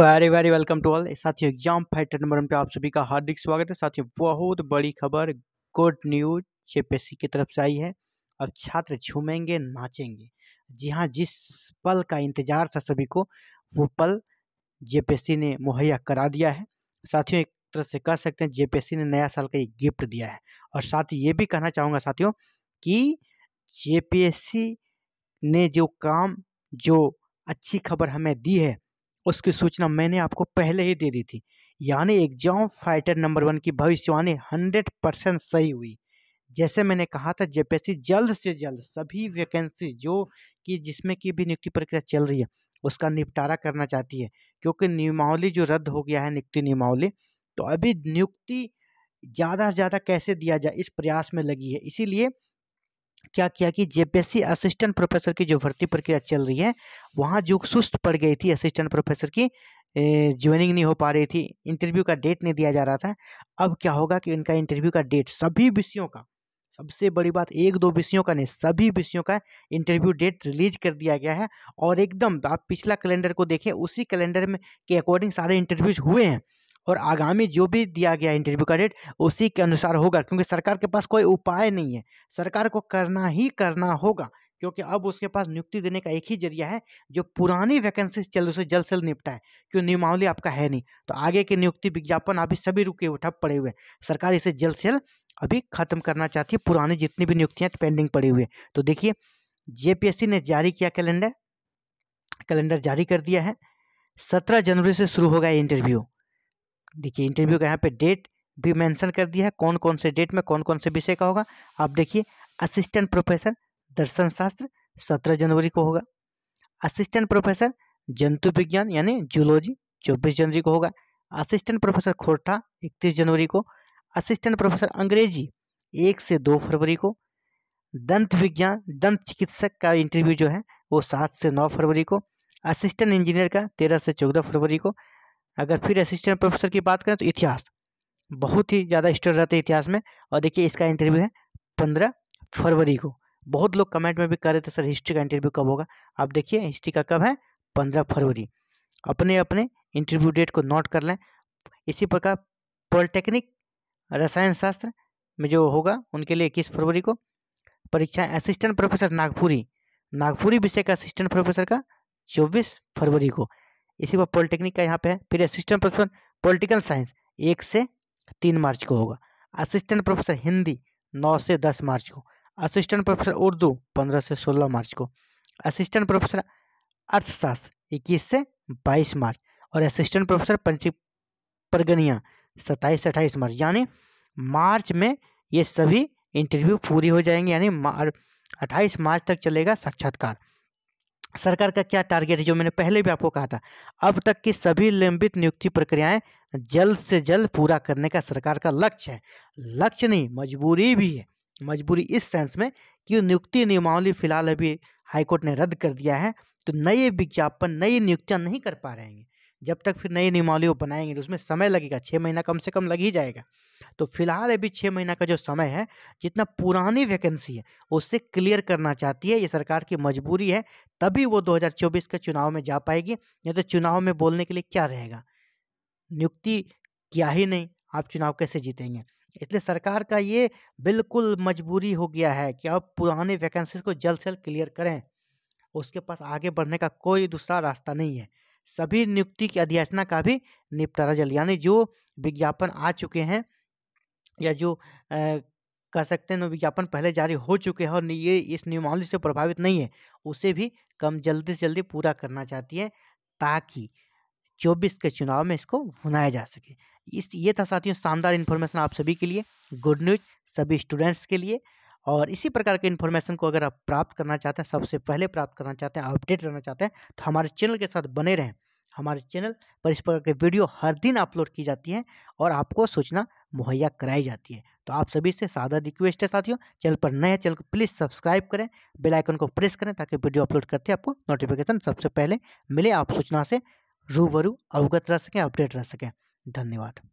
Very very welcome to all साथियों exam fighter number पे आप सभी का हार्दिक स्वागत है साथियों बहुत बड़ी खबर गुड न्यूज जेपीएससी की तरफ से आई है अब छात्र झूमेंगे नाचेंगे जी हाँ जिस पल का इंतजार था सभी को वो पल जे ने मुहैया करा दिया है साथियों एक तरह से कह सकते हैं जे ने नया साल का एक गिफ्ट दिया है और साथ ही ये भी कहना चाहूँगा साथियों कि जे ने जो काम जो अच्छी खबर हमें दी है उसकी सूचना मैंने आपको पहले ही दे दी थी यानी एग्जाम फाइटर नंबर वन की भविष्यवाणी हंड्रेड परसेंट सही हुई जैसे मैंने कहा था जेपीएससी जल्द से जल्द सभी वैकेंसी जो कि जिसमें की भी नियुक्ति प्रक्रिया चल रही है उसका निपटारा करना चाहती है क्योंकि नियमावली जो रद्द हो गया है नियुक्ति नियमावली तो अभी नियुक्ति ज़्यादा से ज़्यादा कैसे दिया जाए इस प्रयास में लगी है इसीलिए क्या किया कि जेपीएससी असिस्टेंट प्रोफेसर की जो भर्ती प्रक्रिया चल रही है वहाँ जो सुस्त पड़ गई थी असिस्टेंट प्रोफेसर की ज्वाइनिंग नहीं हो पा रही थी इंटरव्यू का डेट नहीं दिया जा रहा था अब क्या होगा कि इनका इंटरव्यू का डेट सभी विषयों का सबसे बड़ी बात एक दो विषयों का नहीं सभी विषयों का इंटरव्यू डेट रिलीज कर दिया गया है और एकदम आप पिछला कैलेंडर को देखें उसी कैलेंडर में के अकॉर्डिंग सारे इंटरव्यूज हुए हैं और आगामी जो भी दिया गया इंटरव्यू का डेट उसी के अनुसार होगा क्योंकि सरकार के पास कोई उपाय नहीं है सरकार को करना ही करना होगा क्योंकि अब उसके पास नियुक्ति देने का एक ही जरिया है जो पुरानी वैकेंसी चल उसे जल्द से जल्द निपटाए क्यों नियमावली आपका है नहीं तो आगे के नियुक्ति विज्ञापन अभी सभी रुके ठप पड़े हुए सरकार इसे जल्द से जल्द अभी खत्म करना चाहती है पुरानी जितनी भी नियुक्तियाँ पेंडिंग पड़ी हुई है तो देखिए जेपीएससी ने जारी किया कैलेंडर कैलेंडर जारी कर दिया है सत्रह जनवरी से शुरू होगा इंटरव्यू देखिए इंटरव्यू हम्म। का यहाँ पे डेट भी मेंशन कर दिया है कौन कौन से डेट में कौन कौन से विषय का होगा आप देखिए असिस्टेंट प्रोफेसर दर्शन शास्त्र सत्रह जनवरी को होगा असिस्टेंट प्रोफेसर जंतु विज्ञान यानी जूलॉजी चौबीस जनवरी को होगा असिस्टेंट प्रोफेसर खोरठा इकतीस जनवरी को असिस्टेंट प्रोफेसर अंग्रेजी एक से दो फरवरी को दंत विज्ञान दंत चिकित्सक का इंटरव्यू जो है वो सात से नौ फरवरी को असिस्टेंट इंजीनियर का तेरह से चौदह फरवरी को अगर फिर असिस्टेंट प्रोफेसर की बात करें तो इतिहास बहुत ही ज़्यादा स्टोर रहते हैं इतिहास में और देखिए इसका इंटरव्यू है पंद्रह फरवरी को बहुत लोग कमेंट में भी कर रहे थे सर हिस्ट्री का इंटरव्यू कब होगा आप देखिए हिस्ट्री का कब है पंद्रह फरवरी अपने अपने इंटरव्यू डेट को नोट कर लें इसी प्रकार पॉलिटेक्निक रसायन शास्त्र में जो होगा उनके लिए इक्कीस फरवरी को परीक्षा असिस्टेंट प्रोफेसर नागपुरी नागपुरी विषय का असिस्टेंट प्रोफेसर का चौबीस फरवरी को इसी पर पॉलिटेक्निक का यहाँ पे है फिर असिस्टेंट प्रोफेसर पॉलिटिकल साइंस एक से तीन मार्च को होगा असिस्टेंट प्रोफेसर हिंदी नौ से दस मार्च को असिस्टेंट प्रोफेसर उर्दू पंद्रह से सोलह मार्च को असिस्टेंट प्रोफेसर अर्थशास्त्र इक्कीस से बाईस मार्च और असिस्टेंट प्रोफेसर पंची परगनिया सत्ताईस से अट्ठाईस मार्च यानी मार्च में ये सभी इंटरव्यू पूरी हो जाएंगे यानी अट्ठाईस मार्च तक चलेगा साक्षात्कार सरकार का क्या टारगेट है जो मैंने पहले भी आपको कहा था अब तक की सभी लंबित नियुक्ति प्रक्रियाएं जल्द से जल्द पूरा करने का सरकार का लक्ष्य है लक्ष्य नहीं मजबूरी भी है मजबूरी इस सेंस में कि नियुक्ति नियमावली फिलहाल अभी हाईकोर्ट ने रद्द कर दिया है तो नए विज्ञापन नई नियुक्तियाँ नहीं कर पा रहे हैं जब तक फिर नई नियमावली वो बनाएंगे तो उसमें समय लगेगा छः महीना कम से कम लग ही जाएगा तो फिलहाल अभी छः महीना का जो समय है जितना पुरानी वैकेंसी है उससे क्लियर करना चाहती है ये सरकार की मजबूरी है तभी वो 2024 के चुनाव में जा पाएगी नहीं तो चुनाव में बोलने के लिए क्या रहेगा नियुक्ति क्या ही नहीं आप चुनाव कैसे जीतेंगे इसलिए सरकार का ये बिल्कुल मजबूरी हो गया है कि आप पुराने वैकेंसीज को जल्द से जल्द क्लियर करें उसके पास आगे बढ़ने का कोई दूसरा रास्ता नहीं है सभी नियुक्ति की अध्याचना का भी निपटारा जल्द यानी जो विज्ञापन आ चुके हैं या जो कह सकते हैं विज्ञापन पहले जारी हो चुके हैं और ये इस नियमावली से प्रभावित नहीं है उसे भी कम जल्दी से जल्दी पूरा करना चाहती है ताकि चौबीस के चुनाव में इसको भुनाया जा सके इस ये था साथियों शानदार इन्फॉर्मेशन आप सभी के लिए गुड न्यूज सभी स्टूडेंट्स के लिए और इसी प्रकार के इन्फॉर्मेशन को अगर आप प्राप्त करना चाहते हैं सबसे पहले प्राप्त करना चाहते हैं अपडेट रहना चाहते हैं तो हमारे चैनल के साथ बने रहें हमारे चैनल पर इस प्रकार की वीडियो हर दिन अपलोड की जाती है और आपको सूचना मुहैया कराई जाती है तो आप सभी से सादा रिक्वेस्ट है साथियों चैनल पर नए चैनल को प्लीज़ सब्सक्राइब करें बेल आइकन को प्रेस करें ताकि वीडियो अपलोड करते आपको नोटिफिकेशन सबसे पहले मिले आप सूचना से रूबरू अवगत रह सकें अपडेट रह सकें धन्यवाद